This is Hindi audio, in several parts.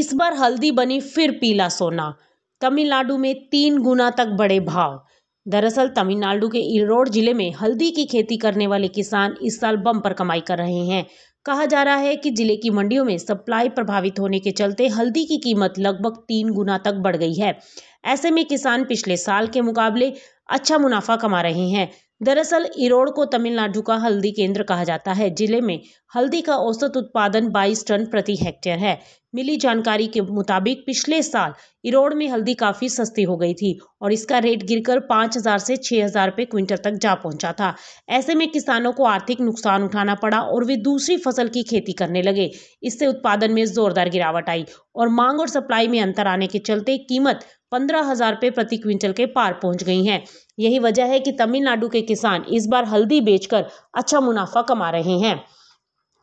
इस बार हल्दी बनी फिर पीला सोना तमिलनाडु में तीन गुना तक बड़े भाव दरअसल तमिलनाडु के इरोड जिले में हल्दी की खेती करने वाले किसान इस साल बम्पर कमाई कर रहे हैं कहा जा रहा है कि जिले की मंडियों में सप्लाई प्रभावित होने के चलते हल्दी की कीमत लगभग तीन गुना तक बढ़ गई है ऐसे में किसान पिछले साल के मुकाबले अच्छा मुनाफा कमा रही हैं दरअसल इरोड़ को तमिलनाडु का हल्दी केंद्र कहा जाता है जिले में हल्दी का औसत उत्पादन 22 टन प्रति हेक्टेयर है मिली जानकारी के मुताबिक पिछले साल इरोड़ में हल्दी काफ़ी सस्ती हो गई थी और इसका रेट गिरकर 5000 से 6000 रुपये क्विंटल तक जा पहुंचा था ऐसे में किसानों को आर्थिक नुकसान उठाना पड़ा और वे दूसरी फसल की खेती करने लगे इससे उत्पादन में जोरदार गिरावट आई और मांग और सप्लाई में अंतर आने के चलते कीमत पंद्रह हज़ार रुपये प्रति क्विंटल के पार पहुंच गई हैं यही वजह है कि तमिलनाडु के किसान इस बार हल्दी बेचकर अच्छा मुनाफा कमा रहे हैं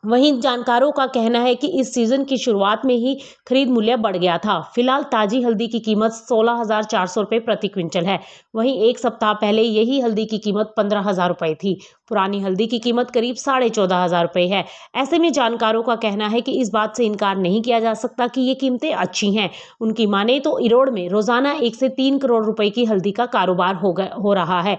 वहीं जानकारों का कहना है कि इस सीजन की शुरुआत में ही खरीद मूल्य बढ़ गया था फिलहाल ताजी हल्दी की कीमत सोलह हजार चार सौ रुपये प्रति क्विंटल है वहीं एक सप्ताह पहले यही हल्दी की कीमत पंद्रह हजार रुपये थी पुरानी हल्दी की कीमत करीब साढ़े चौदह हजार रुपये है ऐसे में जानकारों का कहना है कि इस बात से इनकार नहीं किया जा सकता कि ये कीमतें अच्छी हैं उनकी माने तो इरोड़ में रोजाना एक से तीन करोड़ रुपये की हल्दी का कारोबार हो हो रहा है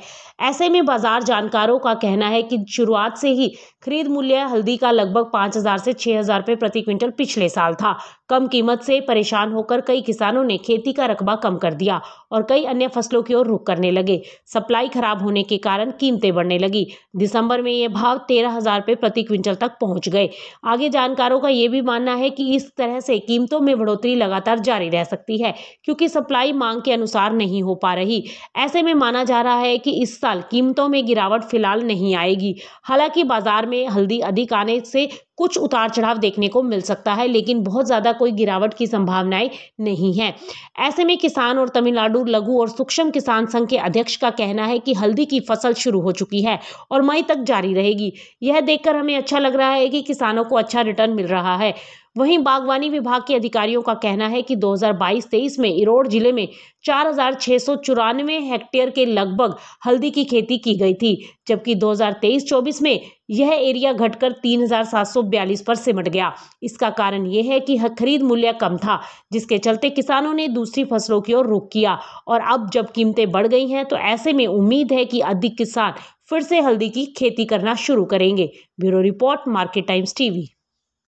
ऐसे में बाजार जानकारों का कहना है कि शुरुआत से ही खरीद मूल्य हल्दी का लग लगभग पाँच हज़ार से छह हज़ार रुपये प्रति क्विंटल पिछले साल था कम कीमत से परेशान होकर कई किसानों ने खेती का रकबा कम कर दिया और कई अन्य फसलों की ओर रुख करने लगे सप्लाई खराब होने के कारण कीमतें बढ़ने लगी दिसंबर में ये भाव तेरह हज़ार रुपये प्रति क्विंटल तक पहुंच गए आगे जानकारों का ये भी मानना है कि इस तरह से कीमतों में बढ़ोतरी लगातार जारी रह सकती है क्योंकि सप्लाई मांग के अनुसार नहीं हो पा रही ऐसे में माना जा रहा है कि इस साल कीमतों में गिरावट फिलहाल नहीं आएगी हालांकि बाजार में हल्दी अधिक आने से से कुछ उतार चढ़ाव देखने को मिल सकता है लेकिन बहुत ज़्यादा कोई गिरावट की संभावनाएं नहीं है ऐसे में किसान और तमिलनाडु लघु और सूक्ष्म किसान संघ के अध्यक्ष का कहना है कि हल्दी की फसल शुरू हो चुकी है और मई तक जारी रहेगी यह देखकर हमें अच्छा लग रहा है कि किसानों को अच्छा रिटर्न मिल रहा है वहीं बागवानी विभाग के अधिकारियों का कहना है कि 2022-23 में इरोड़ जिले में चार हेक्टेयर के लगभग हल्दी की खेती की गई थी जबकि 2023-24 में यह एरिया घटकर 3,742 पर सिमट गया इसका कारण यह है कि खरीद मूल्य कम था जिसके चलते किसानों ने दूसरी फसलों की ओर रुख किया और अब जब कीमतें बढ़ गई हैं तो ऐसे में उम्मीद है कि अधिक किसान फिर से हल्दी की खेती करना शुरू करेंगे bureau report market times TV